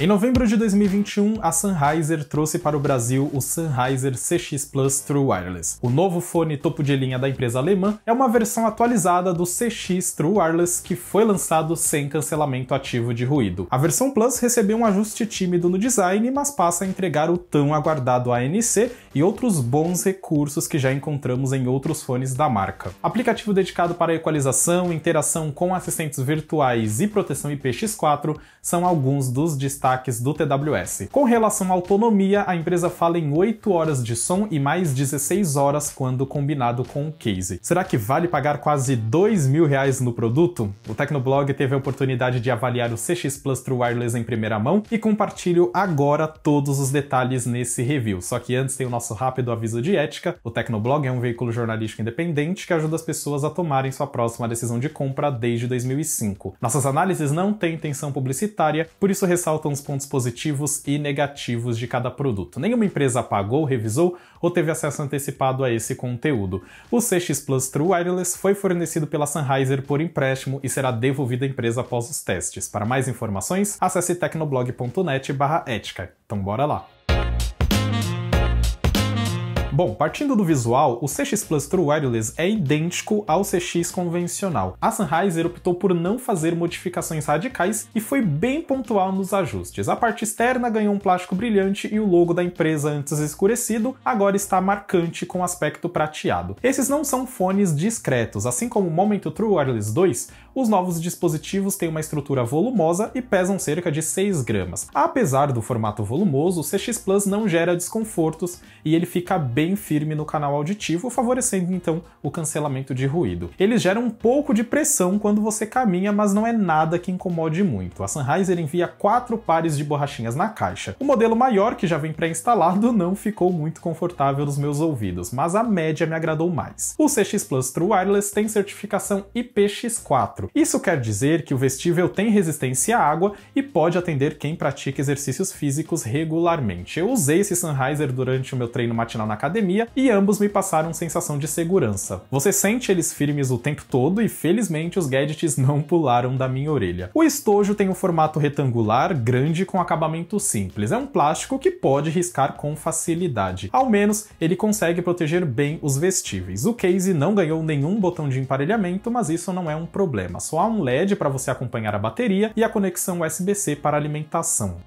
Em novembro de 2021, a Sennheiser trouxe para o Brasil o Sennheiser CX Plus True Wireless. O novo fone topo de linha da empresa alemã é uma versão atualizada do CX True Wireless que foi lançado sem cancelamento ativo de ruído. A versão Plus recebeu um ajuste tímido no design, mas passa a entregar o tão aguardado ANC e outros bons recursos que já encontramos em outros fones da marca. Aplicativo dedicado para equalização, interação com assistentes virtuais e proteção IPX4 são alguns dos destaques destaques do TWS. Com relação à autonomia, a empresa fala em 8 horas de som e mais 16 horas quando combinado com o case. Será que vale pagar quase 2 mil reais no produto? O Tecnoblog teve a oportunidade de avaliar o CX Plus True Wireless em primeira mão e compartilho agora todos os detalhes nesse review. Só que antes tem o nosso rápido aviso de ética. O Tecnoblog é um veículo jornalístico independente que ajuda as pessoas a tomarem sua próxima decisão de compra desde 2005. Nossas análises não têm intenção publicitária, por isso ressaltam os pontos positivos e negativos de cada produto. Nenhuma empresa pagou, revisou ou teve acesso antecipado a esse conteúdo. O CX Plus True Wireless foi fornecido pela Sennheiser por empréstimo e será devolvido à empresa após os testes. Para mais informações, acesse tecnoblog.net/ética. Então bora lá. Bom, partindo do visual, o CX Plus True Wireless é idêntico ao CX convencional. A Sennheiser optou por não fazer modificações radicais e foi bem pontual nos ajustes. A parte externa ganhou um plástico brilhante e o logo da empresa antes escurecido agora está marcante com aspecto prateado. Esses não são fones discretos, assim como o Momento True Wireless 2, os novos dispositivos têm uma estrutura volumosa e pesam cerca de 6 gramas. Apesar do formato volumoso, o CX Plus não gera desconfortos e ele fica bem bem firme no canal auditivo, favorecendo então o cancelamento de ruído. Eles geram um pouco de pressão quando você caminha, mas não é nada que incomode muito. A Sennheiser envia quatro pares de borrachinhas na caixa. O modelo maior, que já vem pré-instalado, não ficou muito confortável nos meus ouvidos, mas a média me agradou mais. O CX Plus True Wireless tem certificação IPX4. Isso quer dizer que o vestível tem resistência à água e pode atender quem pratica exercícios físicos regularmente. Eu usei esse Sennheiser durante o meu treino matinal na academia academia e ambos me passaram sensação de segurança. Você sente eles firmes o tempo todo e felizmente os gadgets não pularam da minha orelha. O estojo tem um formato retangular, grande com acabamento simples. É um plástico que pode riscar com facilidade. Ao menos ele consegue proteger bem os vestíveis. O case não ganhou nenhum botão de emparelhamento, mas isso não é um problema. Só há um LED para você acompanhar a bateria e a conexão USB-C para alimentação.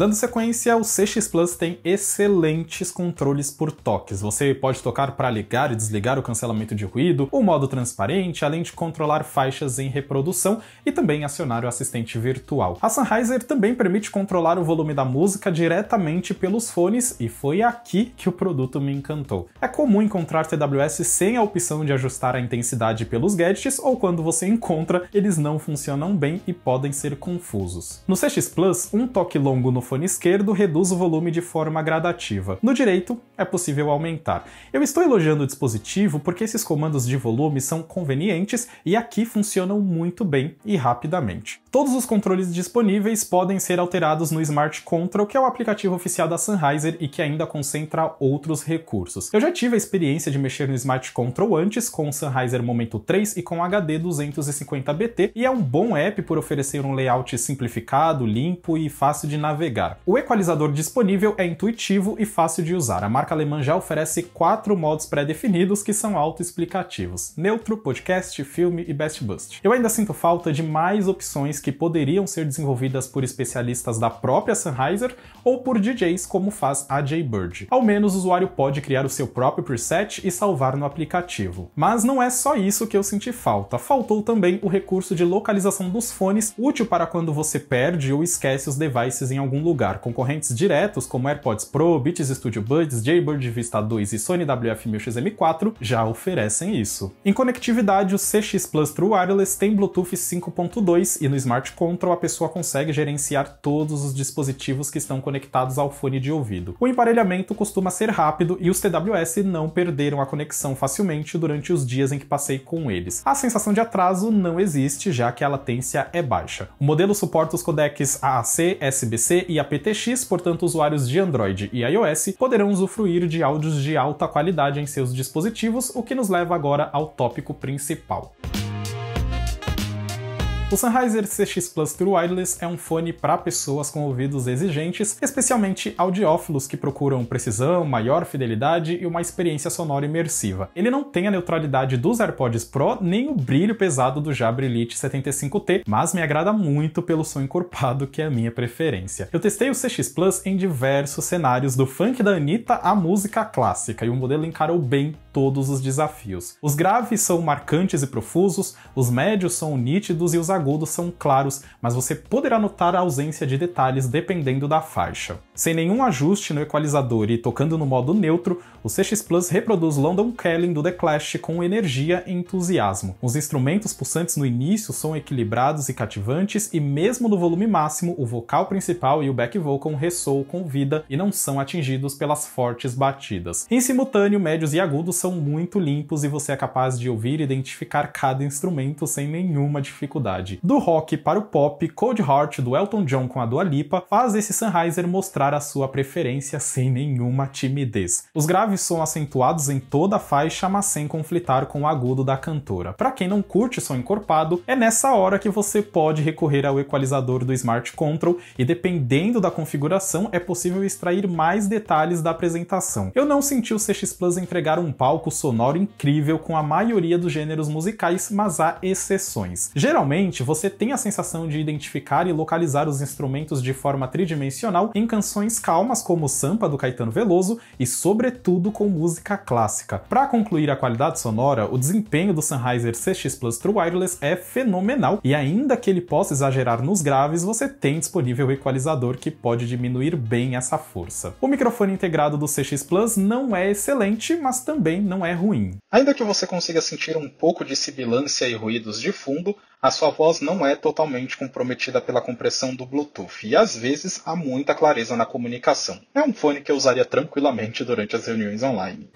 Dando sequência, o CX Plus tem excelentes controles por toques. Você pode tocar para ligar e desligar o cancelamento de ruído, o modo transparente, além de controlar faixas em reprodução e também acionar o assistente virtual. A Sennheiser também permite controlar o volume da música diretamente pelos fones e foi aqui que o produto me encantou. É comum encontrar TWS sem a opção de ajustar a intensidade pelos gadgets ou quando você encontra, eles não funcionam bem e podem ser confusos. No CX Plus, um toque longo no microfone esquerdo reduz o volume de forma gradativa. No direito, é possível aumentar. Eu estou elogiando o dispositivo porque esses comandos de volume são convenientes e aqui funcionam muito bem e rapidamente. Todos os controles disponíveis podem ser alterados no Smart Control, que é o aplicativo oficial da Sennheiser e que ainda concentra outros recursos. Eu já tive a experiência de mexer no Smart Control antes com o Sennheiser Momento 3 e com HD 250BT, e é um bom app por oferecer um layout simplificado, limpo e fácil de navegar o equalizador disponível é intuitivo e fácil de usar. A marca alemã já oferece quatro modos pré-definidos que são autoexplicativos: neutro, podcast, filme e best bust. Eu ainda sinto falta de mais opções que poderiam ser desenvolvidas por especialistas da própria Sennheiser ou por DJs como faz a Jaybird. Ao menos o usuário pode criar o seu próprio preset e salvar no aplicativo. Mas não é só isso que eu senti falta. Faltou também o recurso de localização dos fones, útil para quando você perde ou esquece os devices em algum algum lugar. Concorrentes diretos como AirPods Pro, Beats Studio Buds, Jaybird Vista 2 e Sony WF-1000XM4 já oferecem isso. Em conectividade, o CX Plus True Wireless tem Bluetooth 5.2 e no Smart Control a pessoa consegue gerenciar todos os dispositivos que estão conectados ao fone de ouvido. O emparelhamento costuma ser rápido e os TWS não perderam a conexão facilmente durante os dias em que passei com eles. A sensação de atraso não existe, já que a latência é baixa. O modelo suporta os codecs AAC, SBC e a PTX, portanto usuários de Android e iOS poderão usufruir de áudios de alta qualidade em seus dispositivos, o que nos leva agora ao tópico principal. O Sennheiser CX Plus True Wireless é um fone para pessoas com ouvidos exigentes, especialmente audiófilos que procuram precisão, maior fidelidade e uma experiência sonora imersiva. Ele não tem a neutralidade dos AirPods Pro nem o brilho pesado do Jabra Elite 75T, mas me agrada muito pelo som encorpado, que é a minha preferência. Eu testei o CX Plus em diversos cenários, do funk da Anitta à música clássica, e o modelo encarou bem todos os desafios. Os graves são marcantes e profusos, os médios são nítidos e os agudos agudos são claros, mas você poderá notar a ausência de detalhes dependendo da faixa. Sem nenhum ajuste no equalizador e tocando no modo neutro, o CX Plus reproduz London Calling do The Clash com energia e entusiasmo. Os instrumentos pulsantes no início são equilibrados e cativantes, e mesmo no volume máximo, o vocal principal e o back vocal ressoam com vida e não são atingidos pelas fortes batidas. Em simultâneo, médios e agudos são muito limpos e você é capaz de ouvir e identificar cada instrumento sem nenhuma dificuldade do rock para o pop, Cold Heart do Elton John com a Dua Lipa, faz esse Sennheiser mostrar a sua preferência sem nenhuma timidez. Os graves são acentuados em toda a faixa, mas sem conflitar com o agudo da cantora. Para quem não curte som encorpado, é nessa hora que você pode recorrer ao equalizador do Smart Control e dependendo da configuração é possível extrair mais detalhes da apresentação. Eu não senti o CX Plus entregar um palco sonoro incrível com a maioria dos gêneros musicais, mas há exceções. Geralmente você tem a sensação de identificar e localizar os instrumentos de forma tridimensional em canções calmas como Sampa do Caetano Veloso e, sobretudo, com música clássica. Para concluir a qualidade sonora, o desempenho do Sennheiser CX Plus True Wireless é fenomenal e, ainda que ele possa exagerar nos graves, você tem disponível o equalizador que pode diminuir bem essa força. O microfone integrado do CX Plus não é excelente, mas também não é ruim. Ainda que você consiga sentir um pouco de sibilância e ruídos de fundo, a sua voz voz não é totalmente comprometida pela compressão do Bluetooth e às vezes há muita clareza na comunicação. É um fone que eu usaria tranquilamente durante as reuniões online.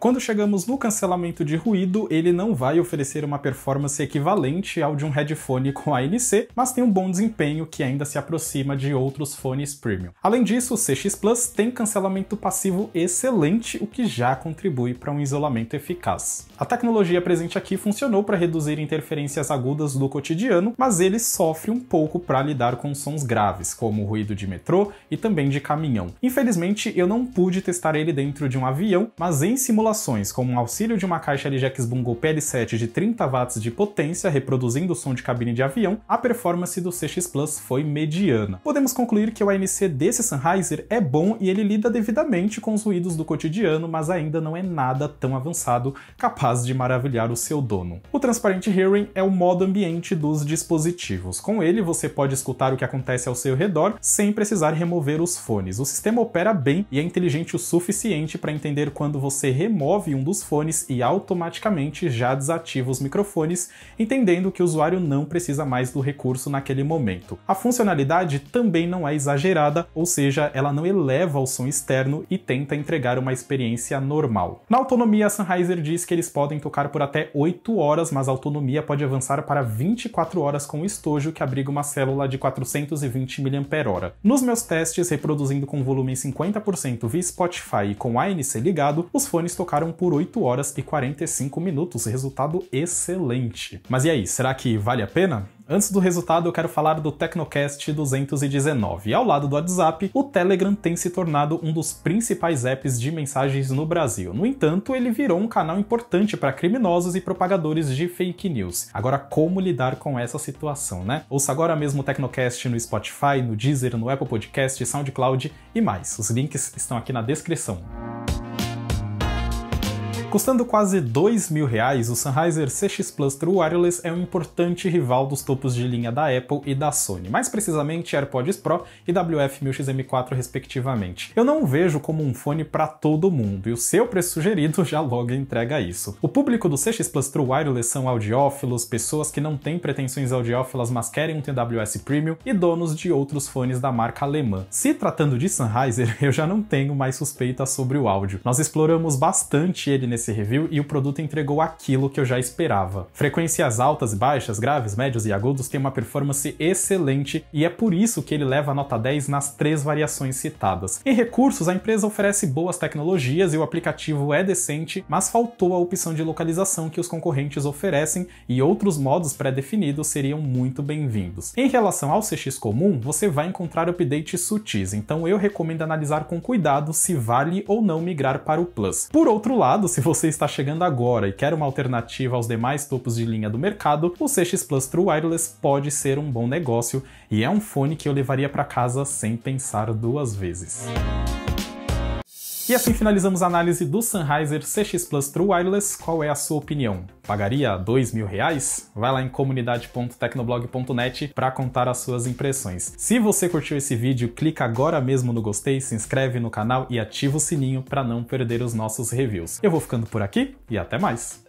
Quando chegamos no cancelamento de ruído, ele não vai oferecer uma performance equivalente ao de um headphone com ANC, mas tem um bom desempenho que ainda se aproxima de outros fones premium. Além disso, o CX Plus tem cancelamento passivo excelente, o que já contribui para um isolamento eficaz. A tecnologia presente aqui funcionou para reduzir interferências agudas do cotidiano, mas ele sofre um pouco para lidar com sons graves, como o ruído de metrô e também de caminhão. Infelizmente, eu não pude testar ele dentro de um avião, mas em simulação modulações, como o auxílio de uma caixa LGX Bungo PL7 de 30 watts de potência, reproduzindo o som de cabine de avião, a performance do CX Plus foi mediana. Podemos concluir que o ANC desse Sennheiser é bom e ele lida devidamente com os ruídos do cotidiano, mas ainda não é nada tão avançado capaz de maravilhar o seu dono. O Transparent Hearing é o modo ambiente dos dispositivos. Com ele, você pode escutar o que acontece ao seu redor sem precisar remover os fones. O sistema opera bem e é inteligente o suficiente para entender quando você remove remove um dos fones e automaticamente já desativa os microfones, entendendo que o usuário não precisa mais do recurso naquele momento. A funcionalidade também não é exagerada, ou seja, ela não eleva o som externo e tenta entregar uma experiência normal. Na autonomia, a Sennheiser diz que eles podem tocar por até 8 horas, mas a autonomia pode avançar para 24 horas com o estojo que abriga uma célula de 420 mAh. Nos meus testes, reproduzindo com volume em 50% via Spotify e com ANC ligado, os fones tocaram tocaram por 8 horas e 45 minutos, resultado excelente. Mas e aí, será que vale a pena? Antes do resultado, eu quero falar do Tecnocast 219. Ao lado do WhatsApp, o Telegram tem se tornado um dos principais apps de mensagens no Brasil. No entanto, ele virou um canal importante para criminosos e propagadores de fake news. Agora, como lidar com essa situação, né? Ouça agora mesmo o Tecnocast no Spotify, no Deezer, no Apple Podcast, SoundCloud e mais. Os links estão aqui na descrição. Custando quase 2 mil reais, o Sennheiser CX Plus True Wireless é um importante rival dos topos de linha da Apple e da Sony, mais precisamente AirPods Pro e WF-1000XM4 respectivamente. Eu não vejo como um fone para todo mundo, e o seu preço sugerido já logo entrega isso. O público do CX Plus True Wireless são audiófilos, pessoas que não têm pretensões audiófilas mas querem um TWS Premium e donos de outros fones da marca alemã. Se tratando de Sennheiser, eu já não tenho mais suspeita sobre o áudio. Nós exploramos bastante ele nesse review e o produto entregou aquilo que eu já esperava. Frequências altas e baixas, graves, médios e agudos têm uma performance excelente e é por isso que ele leva a nota 10 nas três variações citadas. Em recursos, a empresa oferece boas tecnologias e o aplicativo é decente, mas faltou a opção de localização que os concorrentes oferecem e outros modos pré-definidos seriam muito bem-vindos. Em relação ao CX comum, você vai encontrar updates sutis, então eu recomendo analisar com cuidado se vale ou não migrar para o Plus. Por outro lado, se você está chegando agora e quer uma alternativa aos demais topos de linha do mercado, o CX Plus True Wireless pode ser um bom negócio e é um fone que eu levaria para casa sem pensar duas vezes. E assim finalizamos a análise do Sennheiser CX Plus True Wireless. Qual é a sua opinião? Pagaria dois mil reais? Vai lá em comunidade.tecnoblog.net para contar as suas impressões. Se você curtiu esse vídeo, clica agora mesmo no gostei, se inscreve no canal e ativa o sininho para não perder os nossos reviews. Eu vou ficando por aqui e até mais.